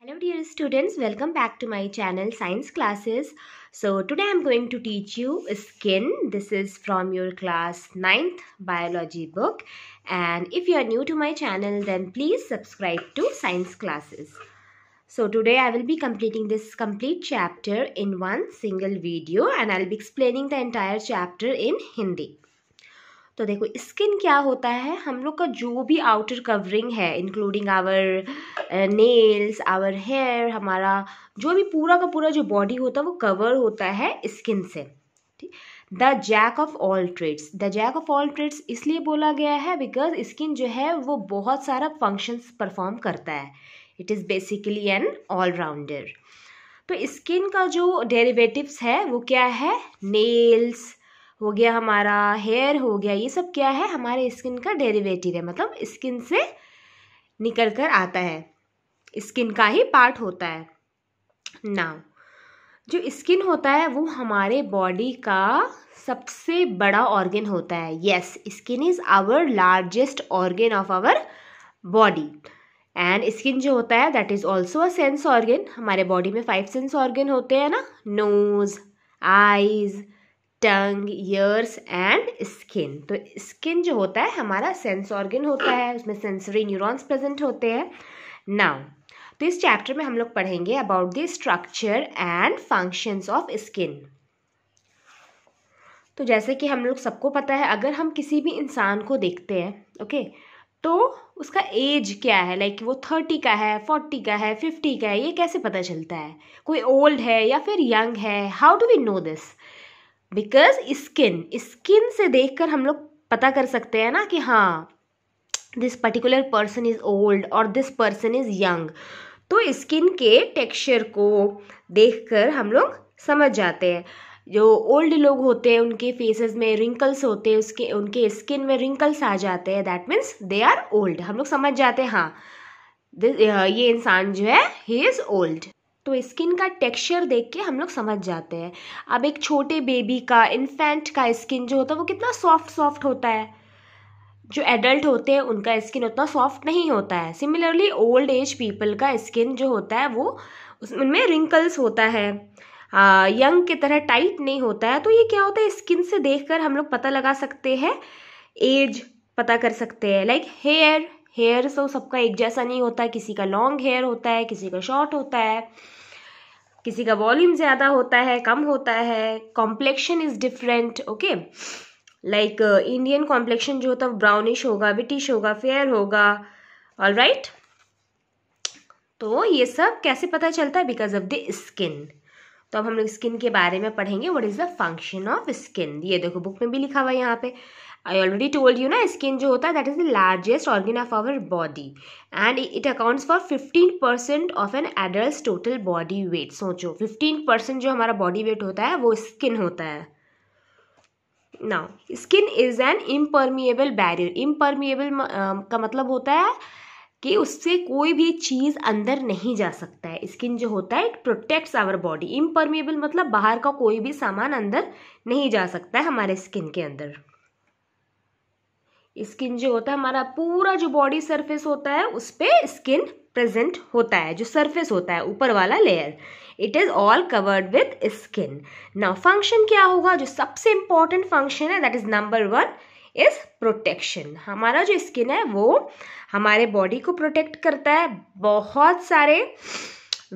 Hello dear students, welcome back to my channel Science Classes. So today I am going to teach you skin. This is from your class 9th biology book and if you are new to my channel then please subscribe to Science Classes. So today I will be completing this complete chapter in one single video and I will be explaining the entire chapter in Hindi. तो देखो skin क्या होता है हम लोग का जो भी आउटर कवरिंग है including our nails our hair हमारा जो भी पूरा का पूरा जो बॉडी होता है वो कवर होता है स्किन से ठीक the jack of all trades the jack of all trades इसलिए बोला गया है बिकॉज स्किन जो है वो बहुत सारा फंक्शंस परफॉर्म करता है it is basically an allrounder तो स्किन का जो डेरिवेटिव्स है वो क्या है नेल्स हो गया हमारा हेयर हो गया ये सब क्या है हमारे स्किन का डेरिवेटिव है मतलब स्किन से निकल कर आता है स्किन का ही पार्ट होता है नाउ जो स्किन होता है वो हमारे बॉडी का सबसे बड़ा ऑर्गन होता है yes skin is our largest organ of our body and skin जो होता है that is also a sense organ हमारे बॉडी में फाइव सेंस ऑर्गन होते हैं ना nose eyes tongue ears and skin तो स्किन जो होता है हमारा सेंस ऑर्गन होता है उसमें सेंसरी न्यूरॉन्स प्रेजेंट होते हैं नाउ तो इस चैप्टर में हम लोग पढ़ेंगे about the structure and functions of skin तो जैसे कि हम लोग सबको पता है अगर हम किसी भी इंसान को देखते हैं ओके okay, तो उसका एज क्या है लाइक like वो थर्टी का है फोर्टी का है फिफ्टी का है ये कैसे पता चलता है कोई ओल्ड है या फिर यंग है how do we know this because skin skin से देखकर हम लोग पता कर सकते हैं ना कि हाँ this particular person is old और दिस पर्सन इज़ यंग तो स्किन के टेक्सचर को देखकर हम लोग समझ जाते हैं जो ओल्ड लोग होते हैं उनके फेसेस में रिंकल्स होते हैं उसके उनके स्किन में रिंकल्स आ जाते हैं that means they are old हम लोग समझ जाते हैं हाँ ये इंसान जो है ही इज़ ओल्ड तो स्किन का टेक्सचर देख के हम लोग समझ जाते हैं अब एक छोटे बेबी का इन्फेंट का स्किन जो होता है वो कितना सॉफ्ट सॉफ्ट होता है जो एडल्ट होते हैं उनका स्किन उतना सॉफ्ट नहीं होता है सिमिलरली ओल्ड एज पीपल का स्किन जो होता है वो उनमें रिंकल्स होता है यंग की तरह टाइट नहीं होता है तो ये क्या होता है स्किन से कर हम लोग पता लगा सकते हैं एज पता कर सकते हैं लाइक हेयर हेयर तो सबका एक जैसा नहीं होता किसी का लॉन्ग हेयर होता है किसी का शॉर्ट होता है किसी का वॉल्यूम ज़्यादा होता है कम होता है complexion is different okay like Indian complexion जो होता है ब्राउनिश होगा ब्रिटिश होगा फेयर होगा ऑल राइट तो ये सब कैसे पता चलता है बिकॉज ऑफ द स्किन तो अब हम लोग स्किन के बारे में पढ़ेंगे what is the function of skin ये देखो बुक में भी लिखा हुआ है यहाँ पे आई ऑलरेडी टोल्ड यू ना स्किन जो होता है that is the largest organ of our body and it accounts for fifteen percent of an adult total body weight सोचो फिफ्टीन परसेंट जो हमारा बॉडी वेट होता है वो स्किन होता है ना skin is an impermeable barrier impermeable का मतलब होता है कि उससे कोई भी चीज़ अंदर नहीं जा सकता है स्किन जो होता है it protects our body impermeable मतलब बाहर का कोई भी सामान अंदर नहीं जा सकता है हमारे स्किन के अंदर स्किन जो होता है हमारा पूरा जो बॉडी सरफेस होता है उस पर स्किन प्रेजेंट होता है जो सरफेस होता है ऊपर वाला layer it is all covered with skin now function क्या होगा जो सबसे इंपॉर्टेंट फंक्शन है that is number one is protection हमारा जो स्किन है वो हमारे बॉडी को प्रोटेक्ट करता है बहुत सारे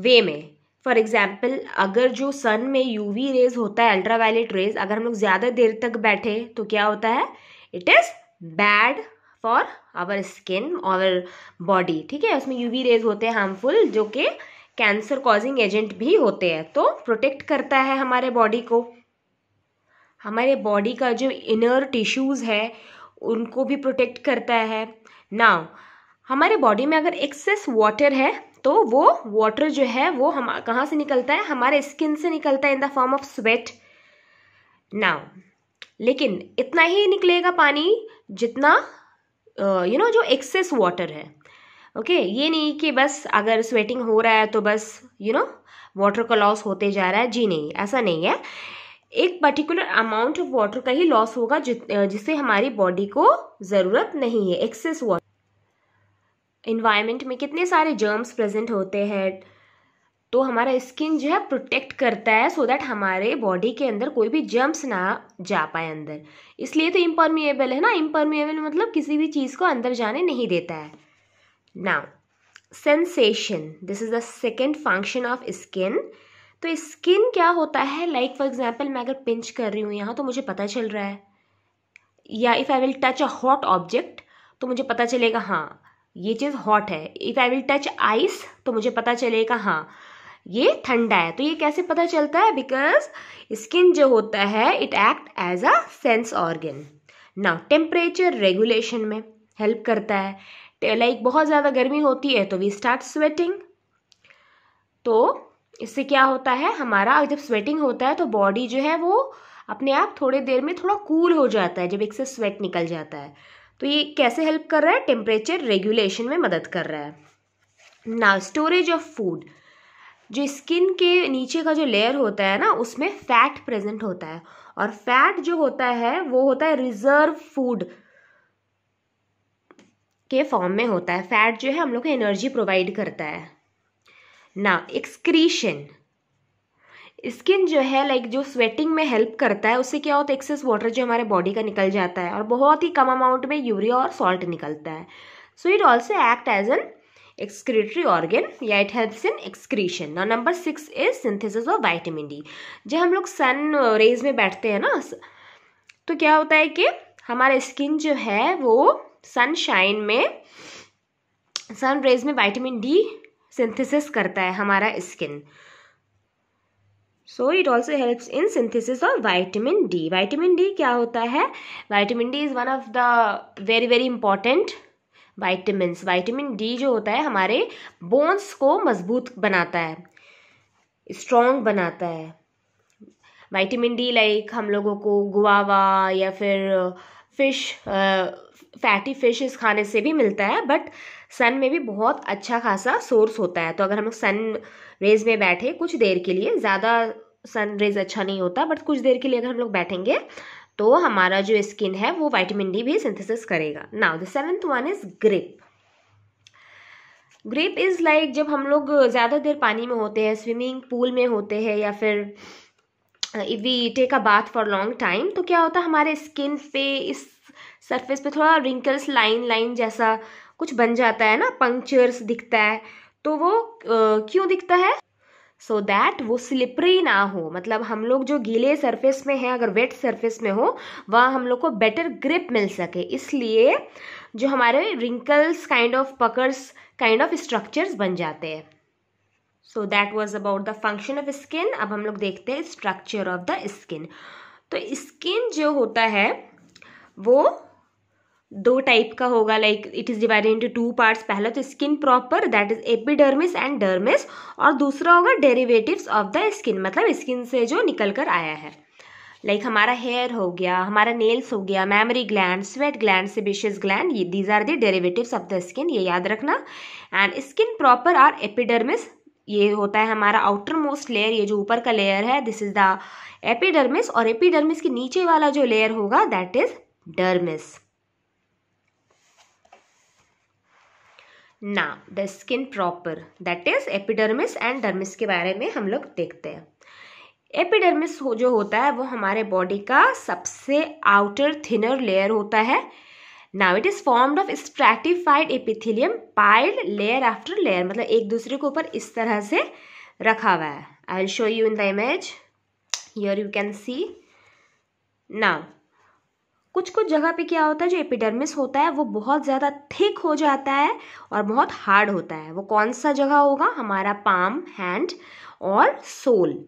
वे में फॉर एग्जाम्पल अगर जो सन में यूवी रेज होता है अल्ट्रावायलेट रेज अगर हम लोग ज़्यादा देर तक बैठे तो क्या होता है it is bad for our skin our body ठीक है उसमें यूवी रेज होते हैं हार्मफुल जो कि कैंसर कॉजिंग एजेंट भी होते हैं तो प्रोटेक्ट करता है हमारे बॉडी को हमारे बॉडी का जो इनर टिश्यूज़ है उनको भी प्रोटेक्ट करता है नाउ हमारे बॉडी में अगर एक्सेस वाटर है तो वो वाटर जो है वो हम कहाँ से निकलता है हमारे स्किन से निकलता है in the form of sweat now लेकिन इतना ही निकलेगा पानी जितना यू नो जो एक्सेस वाटर है ओके okay, ये नहीं कि बस अगर स्वेटिंग हो रहा है तो बस यू नो वाटर का लॉस होते जा रहा है जी नहीं ऐसा नहीं है एक पर्टिकुलर अमाउंट ऑफ वाटर का ही लॉस होगा जिससे हमारी बॉडी को ज़रूरत नहीं है एक्सेस वाटर इन्वायरमेंट में कितने सारे जर्म्स प्रेजेंट होते हैं तो हमारा स्किन जो है प्रोटेक्ट करता है सो दैट हमारे बॉडी के अंदर कोई भी जम्प्स ना जा पाए अंदर इसलिए तो इम्परमिएबल है ना इम्परमिएबल मतलब किसी भी चीज़ को अंदर जाने नहीं देता है now sensation this is the second function of skin तो स्किन क्या होता है लाइक फॉर एग्जाम्पल मैं अगर पिंच कर रही हूँ यहाँ तो मुझे पता चल रहा है या if I will touch a hot object तो मुझे पता चलेगा हाँ ये चीज़ हॉट है if I will touch ice तो मुझे पता चलेगा हाँ ये ठंडा है तो ये कैसे पता चलता है बिकॉज स्किन जो होता है it act as a sense organ now temperature regulation में हेल्प करता है लाइक बहुत ज़्यादा गर्मी होती है तो वी स्टार्ट स्वेटिंग तो इससे क्या होता है हमारा जब स्वेटिंग होता है तो बॉडी जो है वो अपने आप थोड़ी देर में थोड़ा कूल हो जाता है जब एक से स्वेट निकल जाता है तो ये कैसे हेल्प कर रहा है टेम्परेचर रेगुलेशन में मदद कर रहा है ना स्टोरेज ऑफ फूड जो स्किन के नीचे का जो लेयर होता है ना उसमें फैट प्रेजेंट होता है और फैट जो होता है वो होता है रिजर्व फूड के फॉर्म में होता है फैट जो है हम लोग को एनर्जी प्रोवाइड करता है ना एक्सक्रीशन स्किन जो है लाइक जो स्वेटिंग में हेल्प करता है उससे क्या होता है एक्सेस वाटर जो हमारे बॉडी का निकल जाता है और बहुत ही कम अमाउंट में यूरिया और सॉल्ट निकलता है so it also act as an excretory organ या इट helps इन एक्सक्रीशन ना number six is synthesis of vitamin D जब हम लोग सन रेज में बैठते हैं ना तो क्या होता है कि हमारा स्किन जो है वो सनशाइन में सन रेज में वाइटामिन डी सिंथेसिस करता है हमारा skin so it also helps in synthesis of vitamin D vitamin D क्या होता है vitamin D is one of the very very important vitamin vitamin D जो होता है हमारे बोन्स को मजबूत बनाता है स्ट्रॉन्ग बनाता है वाइटामिन डी लाइक हम लोगों को गुआवा या फिर फिश फैटी फिशेस खाने से भी मिलता है बट सन में भी बहुत अच्छा खासा सोर्स होता है तो अगर हम लोग सन रेज में बैठे कुछ देर के लिए ज़्यादा सन रेज अच्छा नहीं होता बट कुछ देर के लिए अगर हम लोग बैठेंगे तो हमारा जो स्किन है वो वाइटामिन डी भी सिंथेसिस करेगा now the seventh one is grip grip is like जब हम लोग ज़्यादा देर पानी में होते हैं स्विमिंग पूल में होते हैं या फिर if we take a bath for long time तो क्या होता है हमारे स्किन पे इस सरफेस पे थोड़ा रिंकल्स लाइन लाइन जैसा कुछ बन जाता है ना पंक्चर्स दिखता है तो वो uh, क्यों दिखता है सो so दैट वो स्लिपरी ना हो मतलब हम लोग जो गीले सरफेस में हैं अगर वेट सरफेस में हो वह हम लोग को बेटर ग्रिप मिल सके इसलिए जो हमारे wrinkles kind of puckers kind of structures बन जाते हैं so that was about the function of skin अब हम लोग देखते हैं स्ट्रक्चर ऑफ द स्किन तो स्किन जो होता है वो दो टाइप का होगा like it is divided into two parts पहला तो skin proper that is epidermis and dermis और दूसरा होगा डेरिवेटिव्स ऑफ द स्किन मतलब स्किन से जो निकल कर आया है लाइक like हमारा हेयर हो गया हमारा नेल्स हो गया mammary gland sweat gland sebaceous gland ये these are the derivatives of the skin ये याद रखना and skin proper are epidermis ये होता है हमारा आउटर मोस्ट लेयर ये जो ऊपर का लेयर है दिस इज द एपिडर्मिस और एपिडर्मिस के नीचे वाला जो लेयर होगा दैट इज डर्मिस ना the skin proper that is epidermis and dermis के बारे में हम लोग देखते हैं एपिडर्मिस हो जो होता है वो हमारे बॉडी का सबसे आउटर थिनर लेयर होता है now it is formed of stratified epithelium piled layer after layer मतलब एक दूसरे के ऊपर इस तरह से रखा हुआ है I will show you in the image here you can see now कुछ कुछ जगह पे क्या होता है जो एपिडर्मिस होता है वो बहुत ज़्यादा थिक हो जाता है और बहुत हार्ड होता है वो कौन सा जगह होगा हमारा पाम हैंड और सोल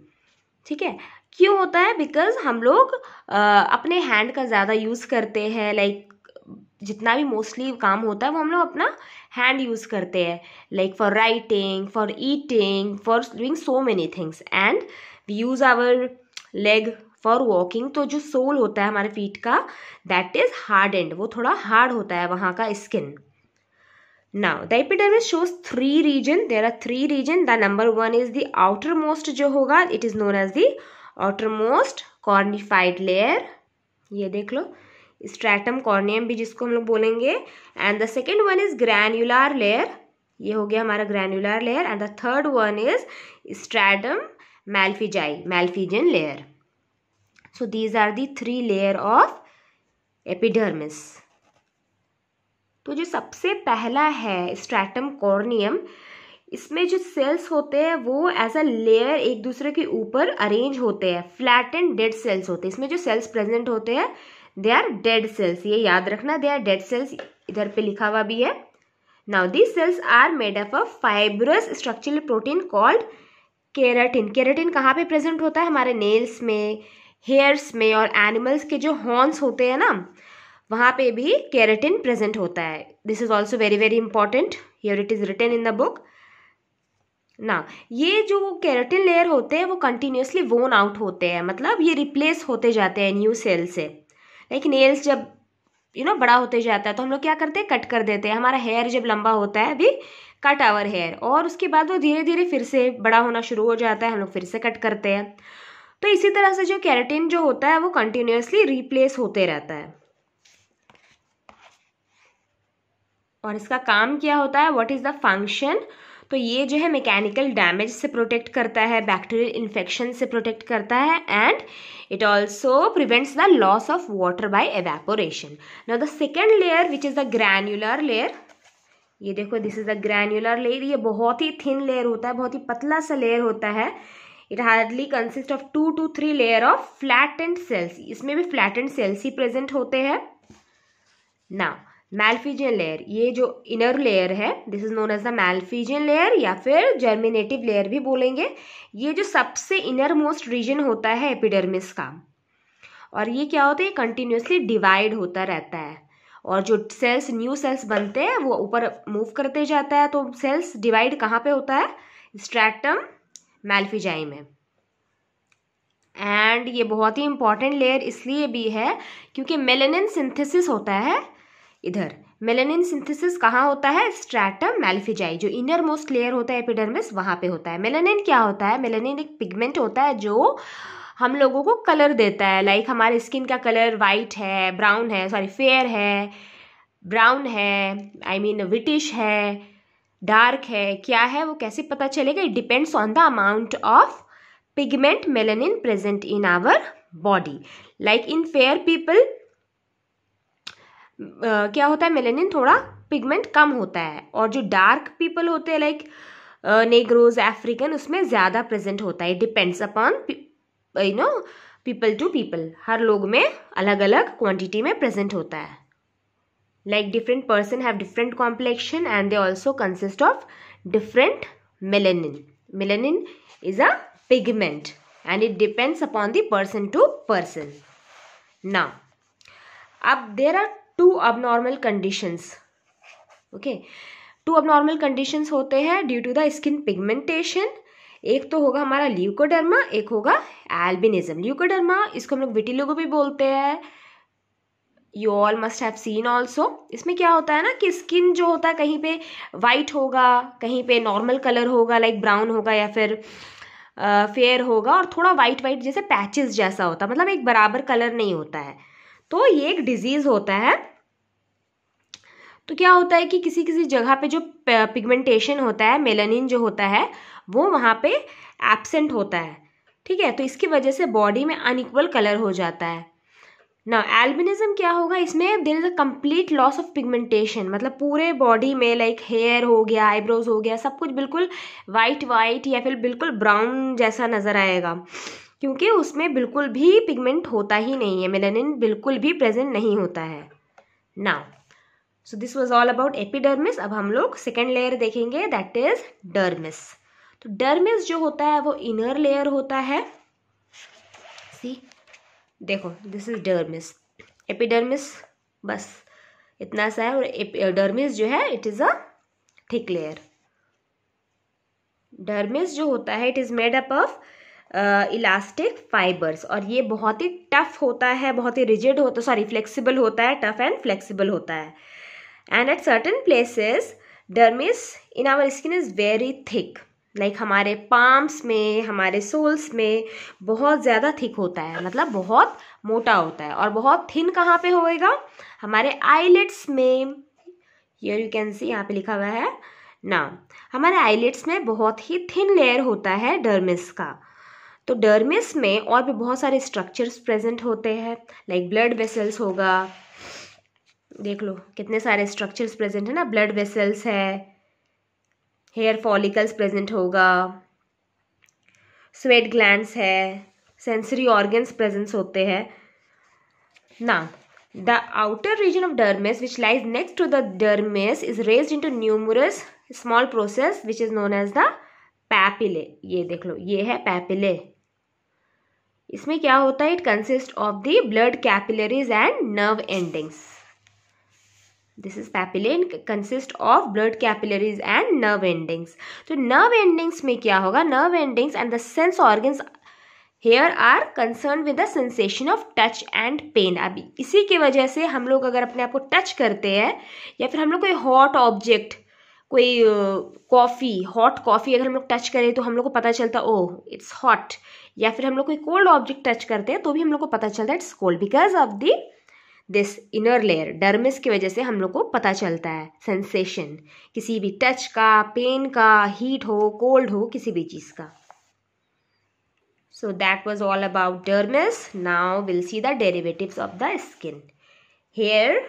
ठीक है क्यों होता है बिकॉज हम लोग आ, अपने हैंड का ज़्यादा यूज़ करते हैं लाइक जितना भी मोस्टली काम होता है वो हम लोग अपना हैंड यूज़ करते हैं like for writing for eating for doing so many things and we use our leg for walking तो जो सोल होता है हमारे फीट का दैट इज हार्ड एंड वो थोड़ा हार्ड होता है वहाँ का skin now the epidermis shows three region there are three region the number one is the outer most जो होगा it is known as the outer most cornified layer ये देख लो स्ट्रैटम कॉर्नियम भी जिसको हम लोग बोलेंगे and the second one is granular layer ये हो गया हमारा granular layer and the third one is stratum malpighi malpighian layer So these are the three layer of epidermis. तो जो सबसे पहला है स्ट्रैटम कॉर्नियम इसमें जो सेल्स होते हैं वो एज अ लेयर एक दूसरे के ऊपर अरेंज होते हैं फ्लैट एंड डेड सेल्स होते हैं इसमें जो सेल्स प्रेजेंट होते हैं दे आर डेड सेल्स ये याद रखना दे आर डेड सेल्स इधर पे लिखा हुआ भी है now this cells are made up of fibrous structural protein called keratin keratin कहाँ पे प्रेजेंट होता है हमारे नेल्स में हेयर्स में और एनिमल्स के जो हॉर्न्स होते हैं ना वहाँ पे भी केराटिन प्रेजेंट होता है this is also very very important here it is written in the book ना ये जो केराटिन लेयर होते हैं वो कंटिन्यूसली वोन आउट होते हैं मतलब ये रिप्लेस होते जाते हैं न्यू सेल से लाइक नेल्स जब यू you नो know, बड़ा होते जाता है तो हम लोग क्या करते हैं कट कर देते हैं हमारा हेयर जब लंबा होता है अभी कट आवर हेयर और उसके बाद वो धीरे धीरे फिर से बड़ा होना शुरू हो जाता है हम लोग फिर से कट करते हैं तो इसी तरह से जो कैरेटिन जो होता है वो कंटिन्यूसली रिप्लेस होते रहता है और इसका काम क्या होता है व्हाट इज़ द फंक्शन तो ये जो है मैकेनिकल डैमेज से प्रोटेक्ट करता है बैक्टीरियल इन्फेक्शन से प्रोटेक्ट करता है and it also prevents the loss of water by evaporation now the second layer which is the granular layer ये देखो this is the granular layer ये बहुत ही थिन लेयर होता है बहुत ही पतला सा लेयर होता है it hardly consist of two two three layer of flat and cells इसमें भी फ्लैट एंड सेल्स ही प्रेजेंट होते हैं ना मैल्फीजियन लेयर ये जो इनर लेयर है this is known as the malpighian layer या फिर जर्मिनेटिव लेयर भी बोलेंगे ये जो सबसे इनर मोस्ट रीजन होता है एपिडर्मिस का और ये क्या होता है कंटिन्यूसली डिवाइड होता रहता है और जो सेल्स न्यू सेल्स बनते हैं वो ऊपर मूव करते जाता है तो सेल्स डिवाइड कहाँ पे होता है स्ट्रैटम मेल्फिजाइम है एंड ये बहुत ही इम्पॉर्टेंट लेयर इसलिए भी है क्योंकि मेलेनिन सिंथेसिस होता है इधर मेलेनिन सिंथेसिस कहाँ होता है स्ट्रैटम मेल्फिजाई जो इनर मोस्ट लेयर होता है एपिडर्मिस वहाँ पे होता है मेलेनिन क्या होता है मेलेनिन एक पिगमेंट होता है जो हम लोगों को कलर देता है लाइक हमारे स्किन का कलर वाइट है ब्राउन है सॉरी फेयर है ब्राउन है आई मीन विटिश है डार्क है क्या है वो कैसे पता चलेगा it depends on the amount of pigment melanin present in our body like in fair people क्या होता है मेलेनिन थोड़ा पिगमेंट कम होता है और जो डार्क पीपल होते हैं लाइक नेग्रोज अफ्रीकन उसमें ज़्यादा प्रेजेंट होता है depends upon you know people to people हर लोग में अलग अलग क्वांटिटी में प्रेजेंट होता है like different person have different complexion and they also consist of different melanin melanin is a pigment and it depends upon the person to person now up there are two abnormal conditions okay two abnormal conditions hote hain due to the skin pigmentation एक तो होगा हमारा leucoderma एक होगा albinism leucoderma इसको हम लोग vitiligo भी बोलते हैं you all must have seen also इसमें क्या होता है ना कि स्किन जो होता है कहीं पे वाइट होगा कहीं पे नॉर्मल कलर होगा लाइक ब्राउन होगा या फिर फेयर uh, होगा और थोड़ा वाइट वाइट जैसे पैचेस जैसा होता है मतलब एक बराबर कलर नहीं होता है तो ये एक डिजीज़ होता है तो क्या होता है कि किसी किसी जगह पे जो पिगमेंटेशन होता है मेलानिन जो होता है वो वहाँ पे एब्सेंट होता है ठीक है तो इसकी वजह से बॉडी में अनइक्वल कलर हो जाता है ना एल्बिनिज्म क्या होगा इसमें there is a complete loss of pigmentation मतलब पूरे बॉडी में लाइक हेयर हो गया आईब्रोज हो गया सब कुछ बिल्कुल वाइट वाइट या फिर बिल्कुल ब्राउन जैसा नज़र आएगा क्योंकि उसमें बिल्कुल भी पिगमेंट होता ही नहीं है मेलानिन बिल्कुल भी प्रेजेंट नहीं होता है ना so this was all about epidermis अब हम लोग सेकेंड लेयर देखेंगे दैट इज डर्मिस तो डर्मिस जो होता है वो इनर लेयर होता है सी देखो दिस इज डर्मिस एपिडर्मिस बस इतना सा है और डर्मिस जो है it is a thick layer dermis जो होता है it is made up of elastic fibres और ये बहुत ही टफ होता है बहुत ही रिजिड होता है सॉरी फ्लेक्सिबल होता है टफ एंड फ्लेक्सिबल होता है and at certain places dermis in our skin is very thick like हमारे पाम्स में हमारे सोल्स में बहुत ज़्यादा थिक होता है मतलब बहुत मोटा होता है और बहुत थिन कहाँ पे होएगा हमारे आईलेट्स में यर यू कैन सी यहाँ पे लिखा हुआ है ना हमारे आईलेट्स में बहुत ही थिन लेयर होता है डर्मिस का तो डर्मिस में और भी बहुत सारे स्ट्रक्चर्स प्रेजेंट होते हैं लाइक ब्लड वेसल्स होगा देख लो कितने सारे स्ट्रक्चर्स प्रेजेंट है ना ब्लड वेसल्स है हेयर फॉलिकल्स प्रेजेंट होगा स्वेट ग्लैंड्स है सेंसरी ऑर्गन्स प्रेजेंस होते हैं ना the outer region of dermis which lies next to the dermis is raised into numerous small process which is known as the papillae ये देख लो ये है papillae इसमें क्या होता है it consist of the blood capillaries and nerve endings this is papillae consist of blood capillaries and nerve endings तो nerve endings में क्या होगा nerve endings and the sense organs here are concern with the sensation of touch and pain अभी इसी की वजह से हम लोग अगर अपने आप को टच करते हैं या फिर हम लोग कोई हॉट ऑब्जेक्ट कोई कॉफ़ी हॉट कॉफ़ी अगर हम लोग टच करें तो हम लोग को पता चलता ओह इट्स हॉट या फिर हम लोग कोई कोल्ड ऑब्जेक्ट टच करते हैं तो भी हम लोग को पता चलता है it's cold because of the this inner layer dermis की वजह से हम लोग को पता चलता है सेंसेशन किसी भी टच का पेन का हीट हो कोल्ड हो किसी भी चीज़ का so that was all about dermis now will see the derivatives of the skin hair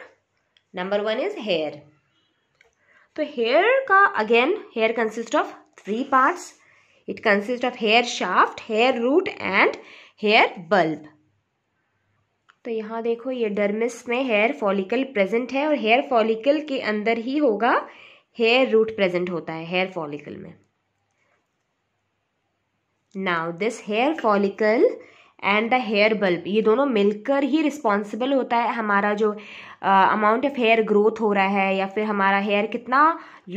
number one is hair तो हेयर का again hair consist of three parts it consist of hair shaft hair root and hair bulb तो यहाँ देखो ये dermis में hair follicle present है और hair follicle के अंदर ही होगा हेयर रूट प्रेजेंट होता है हेयर फॉलिकल में now this hair follicle and the hair bulb ये दोनों मिलकर ही रिस्पॉन्सिबल होता है हमारा जो अमाउंट ऑफ हेयर ग्रोथ हो रहा है या फिर हमारा हेयर कितना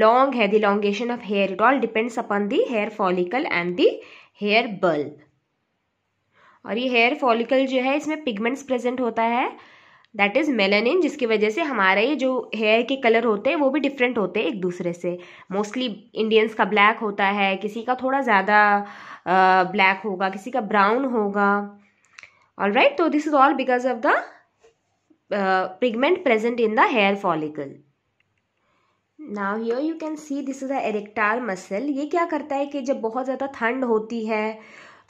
लॉन्ग है the elongation of hair it all depends upon the hair follicle and the hair bulb और ये हेयर फॉलिकल जो है इसमें पिगमेंट्स प्रेजेंट होता है दैट इज़ मेलानिन जिसकी वजह से हमारे ये जो हेयर के कलर होते हैं वो भी डिफरेंट होते हैं एक दूसरे से मोस्टली इंडियंस का ब्लैक होता है किसी का थोड़ा ज़्यादा ब्लैक होगा किसी का ब्राउन होगा ऑल राइट तो this is all because of the pigment present in the hair follicle now here you can see this is the erectile muscle ये क्या करता है कि जब बहुत ज़्यादा ठंड होती है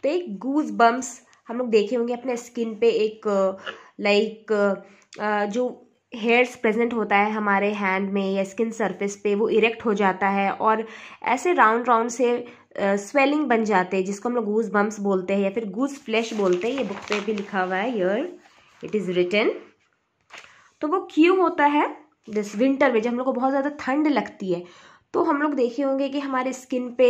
तो एक गूज बम्स हम लोग देखे होंगे अपने स्किन पे एक लाइक जो हेयर्स प्रेजेंट होता है हमारे हैंड में या स्किन सरफेस पे वो इरेक्ट हो जाता है और ऐसे राउंड राउंड से स्वेलिंग बन जाते हैं जिसको हम लोग गूज बम्स बोलते हैं या फिर गूज फ्लैश बोलते हैं ये बुक पे भी लिखा हुआ है यर इट इज़ रिटन तो वो क्यों होता है दिस विंटर में जब हम लोग को बहुत ज़्यादा ठंड लगती है तो हम लोग देखे होंगे कि हमारे स्किन पे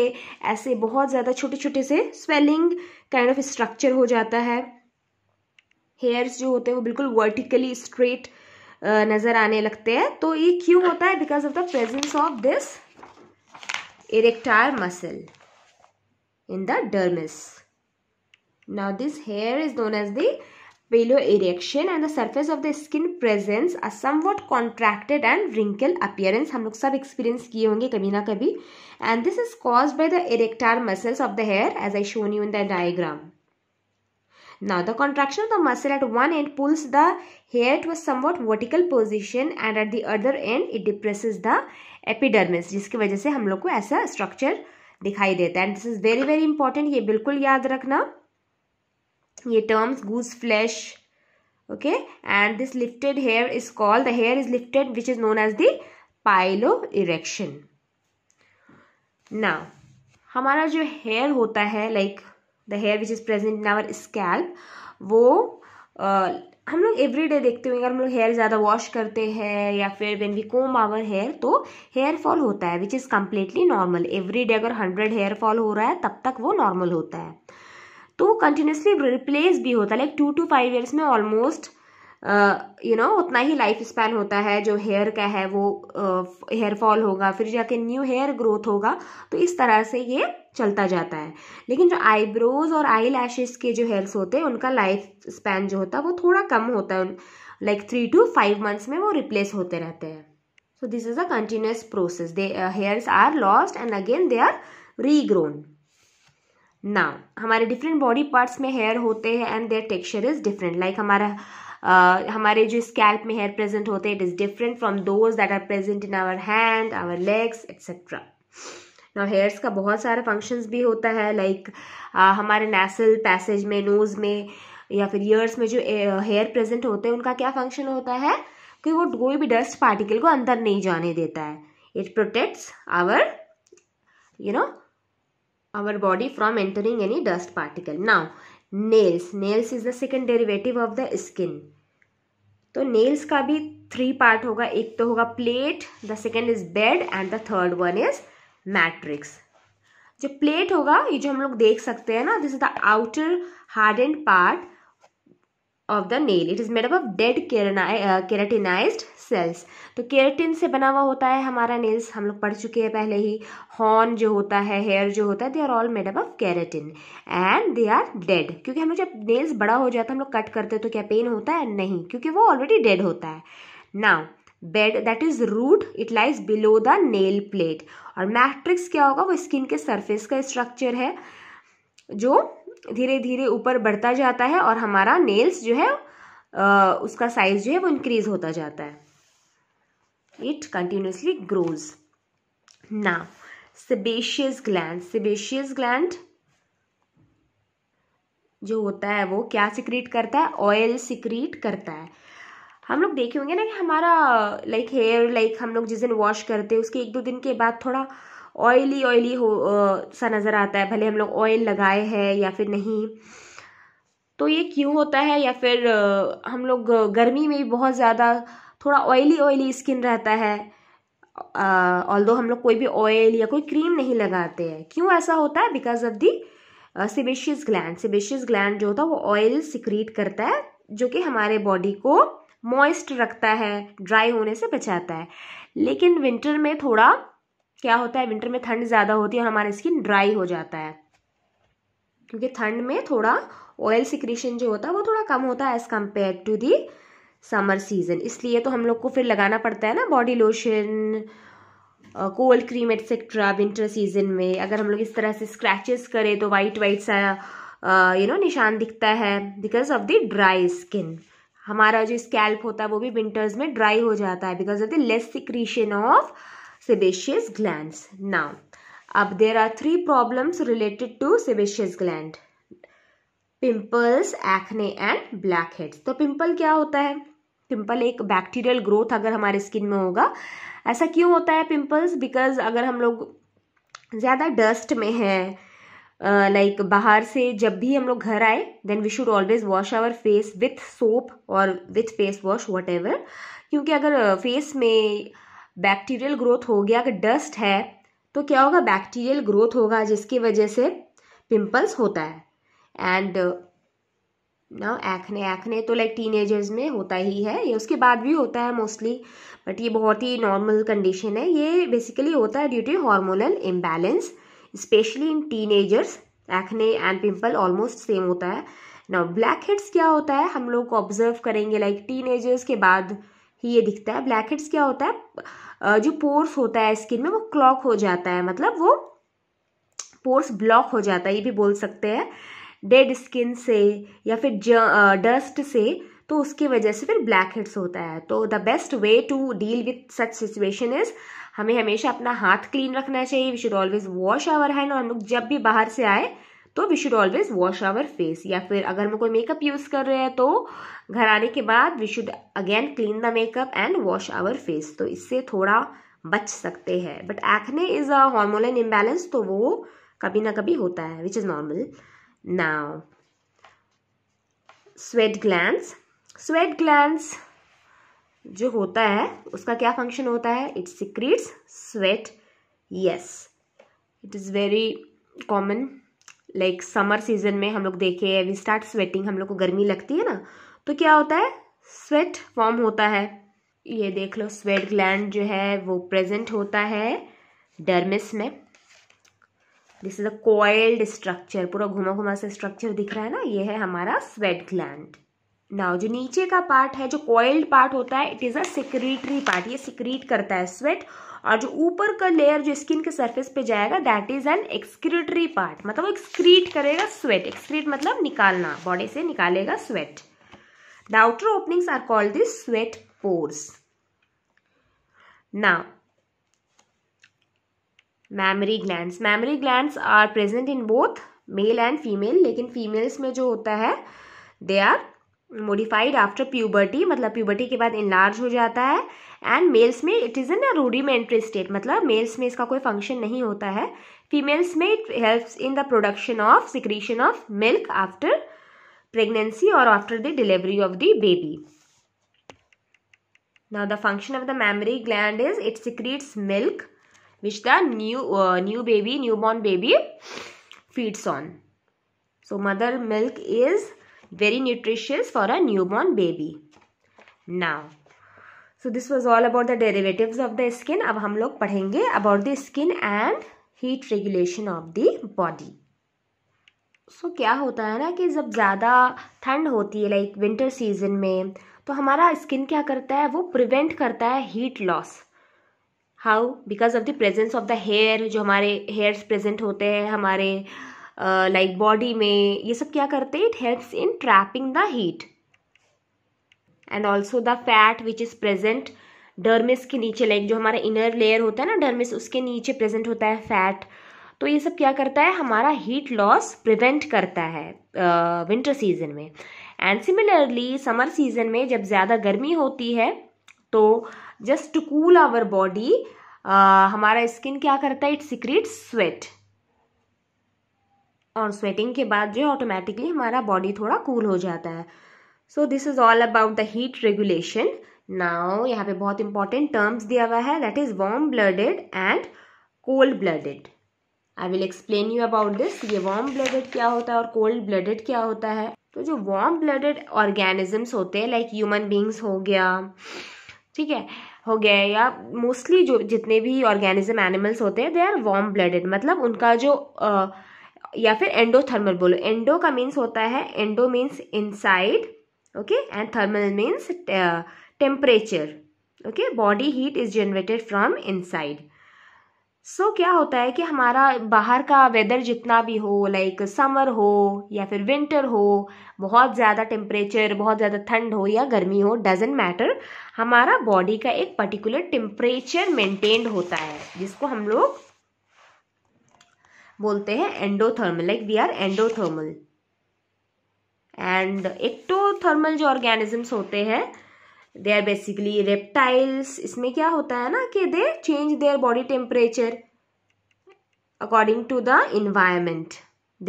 ऐसे बहुत ज़्यादा छोटे छोटे से स्वेलिंग काइंड ऑफ स्ट्रक्चर हो जाता है हेयर्स जो होते हैं वो बिल्कुल वर्टिकली स्ट्रेट नज़र आने लगते हैं तो ये क्यों होता है because of the presence of this erectile muscle in the dermis now this hair is known as the veloerection and the surface of the skin presence a somewhat contracted and wrinkle appearance हम लोग सब experience किए होंगे कभी ना कभी and this is cause by the erector muscles of the hair as I shown you in the diagram Now the contraction of the muscle at one end pulls the hair to a somewhat vertical position and at the other end it depresses the epidermis जिसकी वजह से हम लोग को ऐसा structure दिखाई देता है and this is very very important ये बिल्कुल याद रखना ये goose flesh okay and this lifted hair is called the hair is lifted which is known as the pilo erection now हमारा जो हेयर होता है like the hair which is present in our scalp वो uh, हम लोग every day देखते हुए अगर हम लोग हेयर ज़्यादा वॉश करते हैं या फिर when we comb our hair तो हेयर फॉल होता है which is completely normal every day अगर हंड्रेड हेयर फॉल हो रहा है तब तक वो नॉर्मल होता है तो वो कंटिन्यूसली रिप्लेस भी होता है like two two five years में ऑलमोस्ट यू नो उतना ही लाइफ स्पैन होता है जो हेयर का है वो हेयर uh, फॉल होगा फिर जाके न्यू हेयर ग्रोथ होगा तो इस तरह से ये चलता जाता है लेकिन जो आईब्रोज और आई लैशेज के जो हेयर्स होते हैं उनका लाइफ स्पैन जो होता है वो थोड़ा कम होता है like three two five months में वो रिप्लेस होते रहते हैं so this is a continuous process they hairs are lost and again they are regrown now हमारे डिफरेंट बॉडी पार्ट्स में हेयर होते हैं and their texture is different like हमारा uh, हमारे जो स्कैल्प में हेयर प्रेजेंट होते हैं it is different from those that are present in our hand our legs etcetera और हेयर्स का बहुत सारा फंक्शंस भी होता है लाइक like, uh, हमारे नेसल पैसेज में नोज़ में या फिर ईयर्स में जो हेयर प्रेजेंट होते हैं उनका क्या फंक्शन होता है कि वो कोई भी डस्ट पार्टिकल को अंदर नहीं जाने देता है it protects our you know our body from entering any dust particle now nails nails is the second derivative of the skin तो nails का भी थ्री पार्ट होगा एक तो होगा plate the second is bed and the third one is matrix जो plate होगा ये जो हम लोग देख सकते हैं ना this is the outer hard and part of the nail it is made up of dead keratinized cells तो केरेटिन से बना हुआ होता है हमारा नेल्स हम लोग पढ़ चुके हैं पहले ही हॉर्न जो होता है हेयर जो होता है they are all made up of keratin and they are dead क्योंकि हम लोग जब नेल्स बड़ा हो जाता है हम लोग कट करते हैं तो क्या पेन होता है नहीं क्योंकि वो ऑलरेडी डेड होता है now bed that is root it lies below the nail plate और मैट्रिक्स क्या होगा वो स्किन के सर्फेस का स्ट्रक्चर है जो धीरे धीरे ऊपर बढ़ता जाता है और हमारा नेल्स जो है उसका साइज जो है वो इंक्रीज होता जाता है इट कंटिन्यूसली ग्रोज ना सेबेशियस ग्लैंड सेबेशियस ग्लैंड जो होता है वो क्या सिक्रीट करता है ऑयल सिक्रीट करता है हम लोग देखे होंगे ना कि हमारा लाइक हेयर लाइक हम लोग जिस दिन वॉश करते हैं उसके एक दो दिन के बाद थोड़ा ऑयली ऑयली हो आ, सा नज़र आता है भले हम लोग ऑयल लगाए हैं या फिर नहीं तो ये क्यों होता है या फिर आ, हम लोग गर्मी में भी बहुत ज़्यादा थोड़ा ऑयली ऑयली स्किन रहता है ऑल दो हम लोग कोई भी ऑयल या कोई क्रीम नहीं लगाते हैं क्यों ऐसा होता है because of the sebaceous gland sebaceous gland जो होता है वो ऑयल सिक्रीट करता है जो कि हमारे बॉडी को मॉइस्ट रखता है ड्राई होने से बचाता है लेकिन विंटर में थोड़ा क्या होता है विंटर में ठंड ज़्यादा होती है और हमारा स्किन ड्राई हो जाता है क्योंकि ठंड में थोड़ा ऑयल सिक्रीशन जो होता है वो थोड़ा कम होता है as compare to the summer season इसलिए तो हम लोग को फिर लगाना पड़ता है ना body lotion cold cream etcetera winter season में अगर हम लोग इस तरह से स्क्रैचेस करें तो वाइट वाइट सा यू नो निशान दिखता है because of the dry skin हमारा जो स्कैल्प होता है वो भी विंटर्स में ड्राई हो जाता है because of the less secretion of sebaceous glands. Now, अब there are three problems related to sebaceous gland. Pimples acne and blackheads तो पिम्पल क्या होता है पिम्पल एक बैक्टीरियल ग्रोथ अगर हमारे स्किन में होगा ऐसा क्यों होता है पिम्पल्स बिकॉज अगर हम लोग ज़्यादा डस्ट में हैं लाइक बाहर से जब भी हम लोग घर आए then we should always wash our face with soap और with face wash whatever क्योंकि अगर फेस में बैक्टीरियल ग्रोथ हो गया अगर डस्ट है तो क्या होगा बैक्टीरियल ग्रोथ होगा जिसकी वजह से पिंपल्स होता है एंड ना एक्ने एक्ने तो लाइक टीनेजर्स में होता ही है ये उसके बाद भी होता है मोस्टली बट ये बहुत ही नॉर्मल कंडीशन है ये बेसिकली होता है due to hormonal imbalance specially in teenagers acne and pimple almost same होता है ना ब्लैक हेड्स क्या होता है हम लोग ऑब्जर्व करेंगे लाइक like, टीनेजर्स के बाद ही ये दिखता है ब्लैक हेड्स क्या होता है जो पोर्स होता है स्किन में वो क्लॉक हो जाता है मतलब वो पोर्स ब्लॉक हो जाता है ये भी बोल सकते हैं डेड स्किन से या फिर डस्ट से तो उसकी वजह से फिर ब्लैक हेड्स होता है तो the best way to deal with such situation is हमें हमेशा अपना हाथ क्लीन रखना चाहिए we should always wash our hand और हम लोग जब भी बाहर से आए तो we should always wash our face या फिर अगर हम कोई मेकअप यूज़ कर रहे हैं तो घर आने के बाद we should again clean the makeup and wash our face तो इससे थोड़ा बच सकते हैं but acne is a hormonal imbalance तो वो कभी ना कभी होता है which is normal now sweat glands sweat glands जो होता है उसका क्या फंक्शन होता है it secretes sweat yes it is very common like summer season में हम लोग देखे वी स्टार्ट स्वेटिंग हम लोग को गर्मी लगती है ना तो क्या होता है स्वेट फॉर्म होता है ये देख लो स्वेट ग्लैंड जो है वो प्रेजेंट होता है डर्मिस में this is a coiled structure पूरा घुमा घुमा से स्ट्रक्चर दिख रहा है ना ये है हमारा स्वेट ग्लैंड नाउ जो नीचे का पार्ट है जो कॉइल्ड पार्ट होता है it is a secretory part ये सिक्रीट करता है स्वेट और जो ऊपर का लेयर जो स्किन के सरफेस पे जाएगा that is an excretory part मतलब वो एक्सक्रीट करेगा स्वेट एक्सक्रीट मतलब निकालना बॉडी से निकालेगा sweat the outer openings are called this sweat pores now mammary gland mammary gland are present in both male and female लेकिन फीमेल्स में जो होता है they are modified after puberty मतलब प्यूबर्टी के बाद इनलार्ज हो जाता है एंड मेल्स में it is in a rudimentary state मतलब मेल्स में इसका कोई फंक्शन नहीं होता है फीमेल्स में it help in the production of secretion of milk after pregnancy और after the delivery of the baby now the function of the mammary gland is it secretes milk which the new new baby new born baby feeds on so mother milk is very nutritious for a newborn baby now so this was all about the derivatives of the skin ab hum log padhenge about the skin and heat regulation of the body so so, क्या होता है ना कि जब ज़्यादा ठंड होती है लाइक विंटर सीजन में तो हमारा स्किन क्या करता है वो प्रिवेंट करता है heat loss how because of the presence of the hair जो हमारे हेयर्स प्रेजेंट होते हैं हमारे लाइक बॉडी में ये सब क्या करते हैं it helps in trapping the heat and also the fat which is present dermis के नीचे लाइक जो हमारा इनर लेयर होता है ना डर्मिस उसके नीचे प्रेजेंट होता है फैट तो ये सब क्या करता है हमारा हीट लॉस प्रिवेंट करता है विंटर uh, सीजन में एंड सिमिलरली समर सीजन में जब ज़्यादा गर्मी होती है तो just to cool our body हमारा स्किन क्या करता है इट सिक्रेट स्वेट और स्वेटिंग के बाद जो ऑटोमेटिकली हमारा बॉडी थोड़ा कूल हो जाता है so this is all about the heat regulation now यहाँ पे बहुत इंपॉर्टेंट टर्म्स दिया हुआ है that is warm blooded and cold blooded I will explain you about this ये वार्म ब्लडेड क्या होता है और कोल्ड ब्लडेड क्या होता है तो जो वार्म ब्लडेड ऑर्गेनिजम्स होते हैं लाइक ह्यूमन बींग्स हो गया ठीक है हो गया या मोस्टली जो जितने भी ऑर्गेनिज्म एनिमल्स होते हैं दे आर वार्म ब्लडेड मतलब उनका जो uh, या फिर एंडोथर्मल बोलो एंडो का मीन्स होता है endo means inside okay and thermal means temperature okay body heat is generated from inside so क्या होता है कि हमारा बाहर का वेदर जितना भी हो लाइक समर हो या फिर विंटर हो बहुत ज़्यादा टेम्परेचर बहुत ज़्यादा ठंड हो या गर्मी हो डजेंट मैटर हमारा बॉडी का एक पर्टिकुलर टेम्परेचर मेंटेन्ड होता है जिसको हम लोग बोलते हैं endothermal like we are endothermal and ectothermal जो ऑर्गेनिजम्स होते हैं दे आर बेसिकली रेप्टाइल्स इसमें क्या होता है ना कि they change their body temperature according to the environment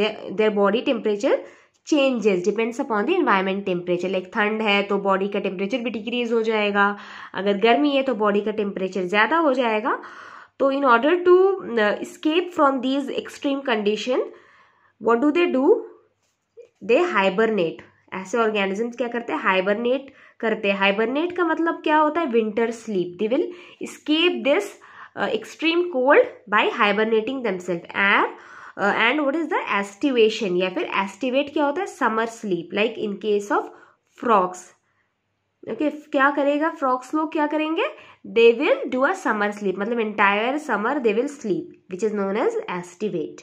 their body temperature changes depends upon the environment temperature like ठंड है तो बॉडी का टेम्परेचर भी डिक्रीज हो जाएगा अगर गर्मी है तो बॉडी का टेम्परेचर ज़्यादा हो जाएगा तो in order to escape from these extreme condition what do they do they hibernate ऐसे ऑर्गेनिजम्स क्या करते हैं हाइबरनेट करते हैं हाइबरनेट का मतलब क्या होता है winter sleep they will escape this extreme cold by hibernating themselves and and what is the aestivation या फिर एस्टिवेट क्या होता है summer sleep like in case of frogs okay क्या करेगा फ्रॉक्स लोग क्या करेंगे they will do a summer sleep मतलब entire summer they will sleep which is known as aestivate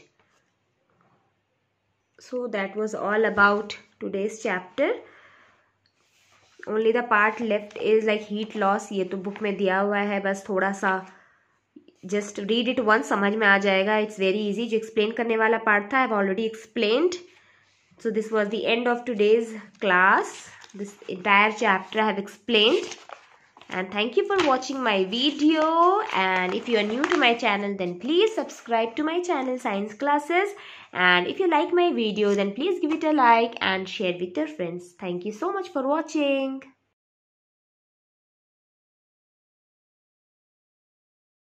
so that was all about today's chapter only the part left is like heat loss ये तो book में दिया हुआ है बस थोड़ा सा जस्ट रीड इट वंस समझ में आ जाएगा इट्स वेरी इजी जो एक्सप्लेन करने वाला पार्ट था I have already explained so this was the end of today's class this entire chapter I have explained and thank you for watching my video and if you are new to my channel then please subscribe to my channel science classes and if you like my video then please give it a like and share with your friends thank you so much for watching